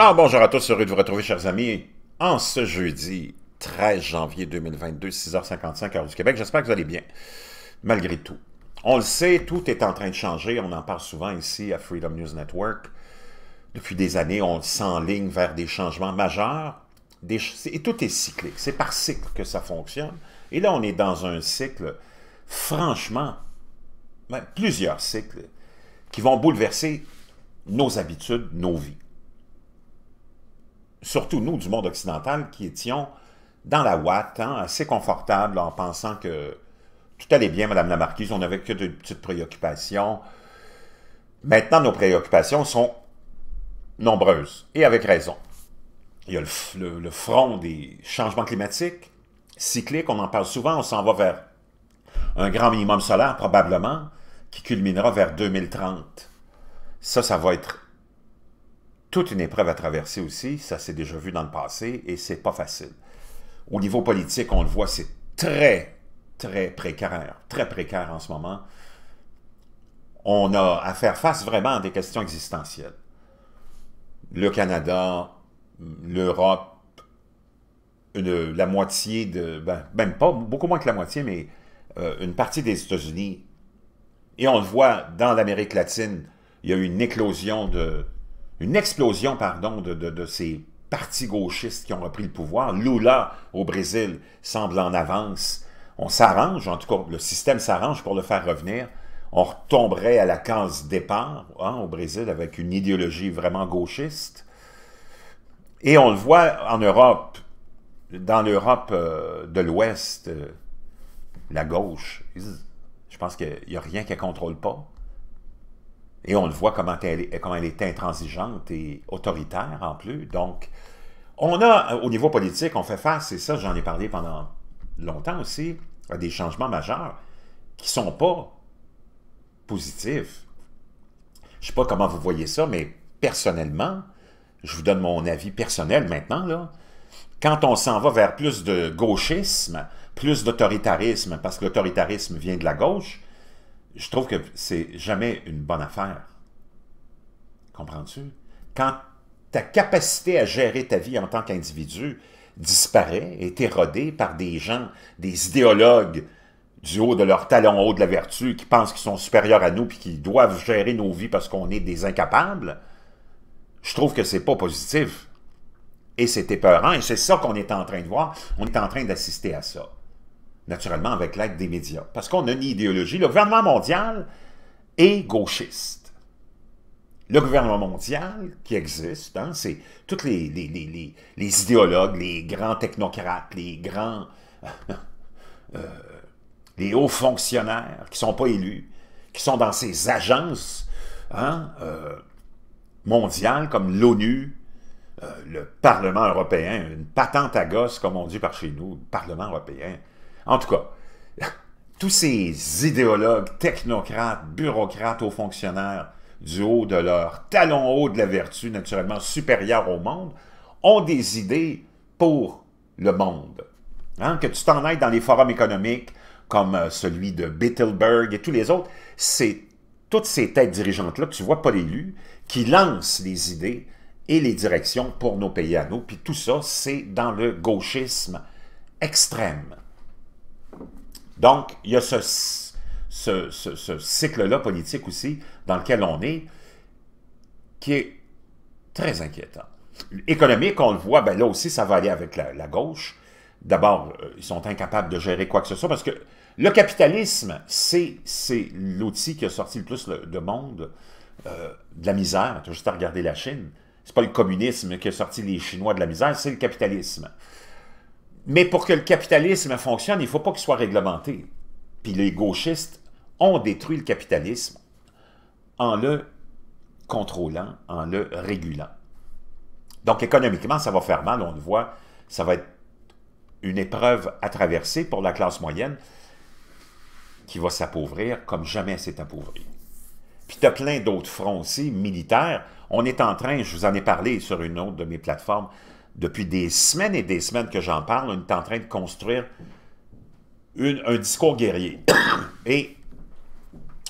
Alors bonjour à tous, heureux de vous retrouver chers amis en ce jeudi 13 janvier 2022, 6h55 heure du Québec. J'espère que vous allez bien, malgré tout. On le sait, tout est en train de changer, on en parle souvent ici à Freedom News Network. Depuis des années, on s'enligne vers des changements majeurs, et tout est cyclique, c'est par cycle que ça fonctionne. Et là, on est dans un cycle, franchement, ben, plusieurs cycles qui vont bouleverser nos habitudes, nos vies surtout nous du monde occidental, qui étions dans la ouate, hein, assez confortables, en pensant que tout allait bien, Madame la Marquise, on n'avait que de petites préoccupations. Maintenant, nos préoccupations sont nombreuses, et avec raison. Il y a le, le front des changements climatiques, cycliques, on en parle souvent, on s'en va vers un grand minimum solaire probablement, qui culminera vers 2030. Ça, ça va être toute une épreuve à traverser aussi. Ça s'est déjà vu dans le passé et c'est pas facile. Au niveau politique, on le voit, c'est très, très précaire, très précaire en ce moment. On a à faire face vraiment à des questions existentielles. Le Canada, l'Europe, la moitié de, ben, même ben, pas, beaucoup moins que la moitié, mais euh, une partie des États-Unis. Et on le voit dans l'Amérique latine, il y a eu une éclosion de, une explosion pardon, de, ces partis gauchistes qui ont repris le pouvoir. Lula, au Brésil, semble en avance. On s'arrange, en tout cas, le système s'arrange pour le faire revenir. On retomberait à la case départ hein, au Brésil avec une idéologie vraiment gauchiste. Et on le voit en Europe, dans l'Europe euh, de l'Ouest, euh, la gauche, je pense qu'il n'y a rien qu'elle ne contrôle pas. Et on le voit comment elle, elle est intransigeante et autoritaire en plus. Donc, on a, au niveau politique, on fait face, et ça, j'en ai parlé pendant longtemps aussi, à des changements majeurs qui ne sont pas positifs. Je ne sais pas comment vous voyez ça, mais personnellement, je vous donne mon avis personnel maintenant, quand on s'en va vers plus de gauchisme, plus d'autoritarisme, parce que l'autoritarisme vient de la gauche, je trouve que c'est jamais une bonne affaire. Comprends-tu? Quand ta capacité à gérer ta vie en tant qu'individu disparaît, est érodée par des gens, des idéologues du haut de leur talon haut de la vertu, qui pensent qu'ils sont supérieurs à nous puis qu'ils doivent gérer nos vies parce qu'on est des incapables, je trouve que c'est pas positif. Et c'est épeurant, et c'est ça qu'on est en train de voir. On est en train d'assister à ça naturellement avec l'aide des médias, parce qu'on a une idéologie. Le gouvernement mondial est gauchiste. Le gouvernement mondial qui existe, hein, c'est tous les, les, idéologues, les grands technocrates, les grands... Euh, les hauts fonctionnaires qui ne sont pas élus, qui sont dans ces agences hein, euh, mondiales comme l'ONU, euh, le Parlement européen, une patente à gosse, comme on dit par chez nous, le Parlement européen, en tout cas, tous ces idéologues, technocrates, bureaucrates hauts fonctionnaires, du haut de leur talon haut de la vertu, naturellement supérieure au monde, ont des idées pour le monde. Hein, que tu t'en ailles dans les forums économiques, comme euh, celui de Bittelberg et tous les autres, c'est toutes ces têtes dirigeantes-là que tu vois pas l'élu, qui lancent les idées et les directions pour nos pays à nous. Puis tout ça, c'est dans le gauchisme extrême. Donc, il y a ce, cycle-là politique aussi dans lequel on est, qui est très inquiétant. Économique, on le voit, ben là aussi, ça va aller avec la, gauche. D'abord, euh, ils sont incapables de gérer quoi que ce soit parce que le capitalisme, c'est l'outil qui a sorti le plus de monde euh, de la misère. Tu juste à regarder la Chine. C'est pas le communisme qui a sorti les Chinois de la misère, c'est le capitalisme. Mais pour que le capitalisme fonctionne, il ne faut pas qu'il soit réglementé. Puis les gauchistes ont détruit le capitalisme en le contrôlant, en le régulant. Donc économiquement, ça va faire mal, on le voit, ça va être une épreuve à traverser pour la classe moyenne qui va s'appauvrir comme jamais s'est appauvrie. Puis tu as plein d'autres fronts aussi, militaires. On est en train, je vous en ai parlé sur une autre de mes plateformes, depuis des semaines et des semaines que j'en parle, on est en train de construire un discours guerrier. Et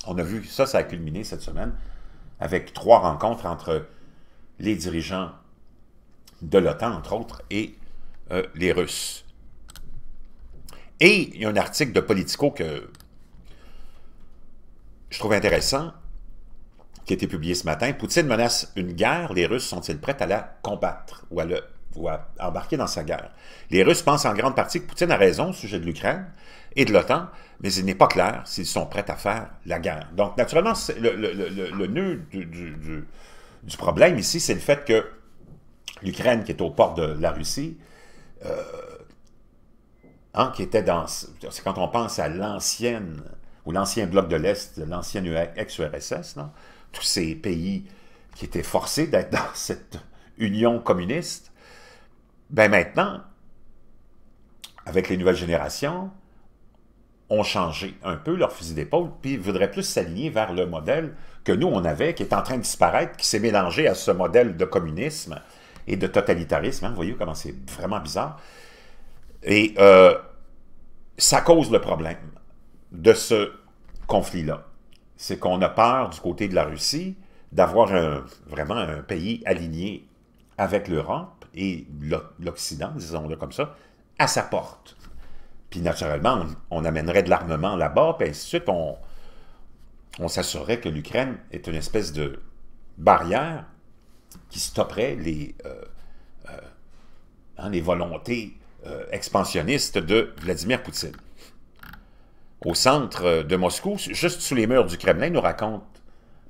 on a vu, ça, ça a culminé cette semaine avec trois rencontres entre les dirigeants de l'OTAN, entre autres, et euh, les Russes. Et il y a un article de Politico que je trouve intéressant, qui a été publié ce matin. Poutine menace une guerre, les Russes sont-ils prêts à la combattre ou à le ou à embarquer dans sa guerre. Les Russes pensent en grande partie que Poutine a raison au sujet de l'Ukraine et de l'OTAN, mais il n'est pas clair s'ils sont prêts à faire la guerre. Donc, naturellement, le, nœud du, problème ici, c'est le fait que l'Ukraine, qui est aux portes de la Russie, euh, hein, qui était dans... C'est quand on pense à l'ancienne, ou l'ancien bloc de l'Est, l'ancienne ex-URSS, tous ces pays qui étaient forcés d'être dans cette union communiste, ben maintenant, avec les nouvelles générations, ont changé un peu leur fusil d'épaule, puis voudraient plus s'aligner vers le modèle que nous, on avait, qui est en train de disparaître, qui s'est mélangé à ce modèle de communisme et de totalitarisme. Hein, vous voyez comment c'est vraiment bizarre. Et euh, ça cause le problème de ce conflit-là. C'est qu'on a peur du côté de la Russie d'avoir vraiment un pays aligné avec l'Europe et l'Occident, disons-le comme ça, à sa porte. Puis naturellement, on, amènerait de l'armement là-bas, puis ainsi de suite, on, s'assurerait que l'Ukraine est une espèce de barrière qui stopperait les, euh, euh, hein, volontés euh, expansionnistes de Vladimir Poutine. Au centre de Moscou, juste sous les murs du Kremlin, nous raconte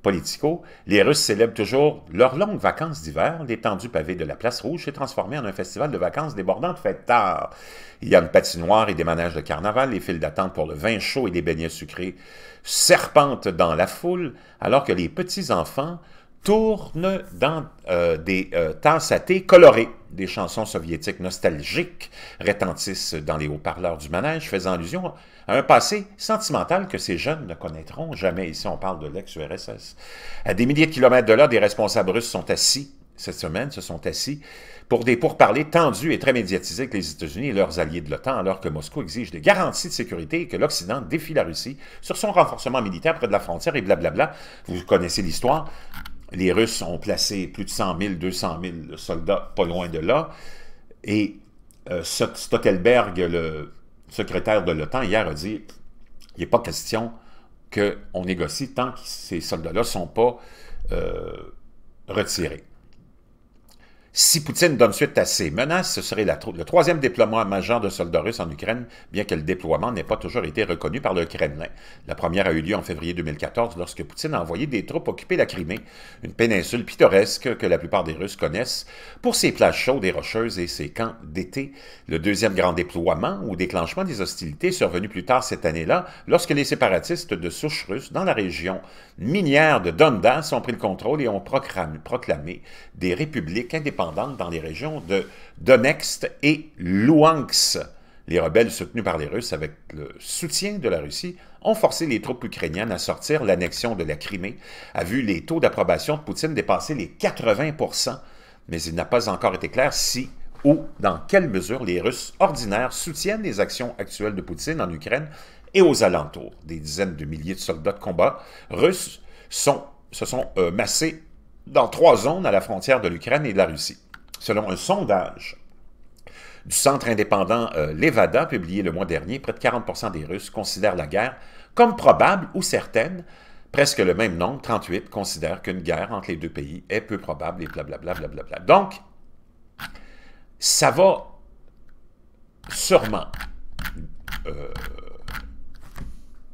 Politico, les Russes célèbrent toujours leurs longues vacances d'hiver. L'étendue pavée de la Place Rouge s'est transformée en un festival de vacances débordant de fêtes tard. Il y a une patinoire et des manèges de carnaval, les files d'attente pour le vin chaud et des beignets sucrés serpentent dans la foule, alors que les petits-enfants tourne dans euh, des euh, tasses à Des chansons soviétiques nostalgiques retentissent dans les haut-parleurs du manège, faisant allusion à un passé sentimental que ces jeunes ne connaîtront jamais. Ici, on parle de l'ex-URSS. À des milliers de kilomètres de là, des responsables russes sont assis cette semaine, se sont assis pour des pourparlers tendus et très médiatisés avec les États-Unis et leurs alliés de l'OTAN, alors que Moscou exige des garanties de sécurité et que l'Occident défie la Russie sur son renforcement militaire près de la frontière et blablabla. Vous connaissez l'histoire les Russes ont placé plus de 100 000, 200 000 soldats pas loin de là. Et euh, Stotelberg, le secrétaire de l'OTAN, hier a dit il n'est pas question qu'on négocie tant que ces soldats-là ne sont pas euh, retirés. Si Poutine donne suite à ces menaces, ce serait la, le troisième déploiement majeur de soldats russes en Ukraine, bien que le déploiement n'ait pas toujours été reconnu par le Kremlin. La première a eu lieu en février 2014 lorsque Poutine a envoyé des troupes occuper la Crimée, une péninsule pittoresque que la plupart des Russes connaissent, pour ses plages chaudes et rocheuses et ses camps d'été. Le deuxième grand déploiement ou déclenchement des hostilités est survenu plus tard cette année-là, lorsque les séparatistes de souche russe dans la région minière de Donbass ont pris le contrôle et ont proclamé des républiques indépendantes dans les régions de Donetsk et Luhansk. Les rebelles soutenus par les Russes avec le soutien de la Russie ont forcé les troupes ukrainiennes à sortir. L'annexion de la Crimée a vu les taux d'approbation de Poutine dépasser les 80 mais il n'a pas encore été clair si ou dans quelle mesure les Russes ordinaires soutiennent les actions actuelles de Poutine en Ukraine et aux alentours. Des dizaines de milliers de soldats de combat russes se sont euh, massés dans trois zones à la frontière de l'Ukraine et de la Russie. Selon un sondage du centre indépendant euh, Levada, publié le mois dernier, près de 40 des Russes considèrent la guerre comme probable ou certaine. Presque le même nombre, 38, considèrent qu'une guerre entre les deux pays est peu probable et blablabla. Bla bla bla Donc, ça va sûrement euh,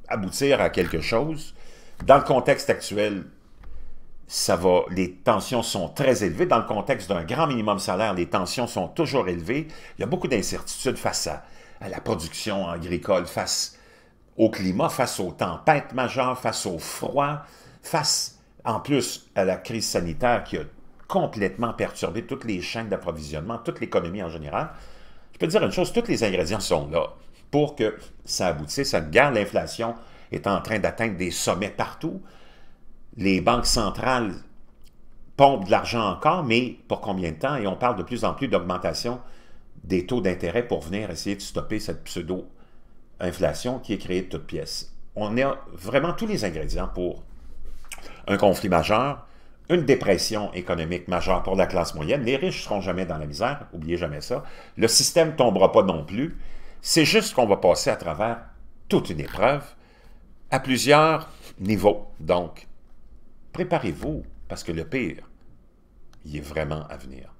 aboutir à quelque chose. Dans le contexte actuel les tensions sont très élevées. Dans le contexte d'un grand minimum salaire, les tensions sont toujours élevées. Il y a beaucoup d'incertitudes face à, la production agricole, face au climat, face aux tempêtes majeures, face au froid, face en plus à la crise sanitaire qui a complètement perturbé toutes les chaînes d'approvisionnement, toute l'économie en général. Je peux dire une chose, tous les ingrédients sont là pour que ça aboutisse. Ça garde l'inflation est en train d'atteindre des sommets partout les banques centrales pompent de l'argent encore, mais pour combien de temps? Et on parle de plus en plus d'augmentation des taux d'intérêt pour venir essayer de stopper cette pseudo-inflation qui est créée de toutes pièces. On a vraiment tous les ingrédients pour un conflit majeur, une dépression économique majeure pour la classe moyenne. Les riches ne seront jamais dans la misère, oubliez jamais ça. Le système ne tombera pas non plus. C'est juste qu'on va passer à travers toute une épreuve à plusieurs niveaux. Donc, Préparez-vous, parce que le pire, il est vraiment à venir.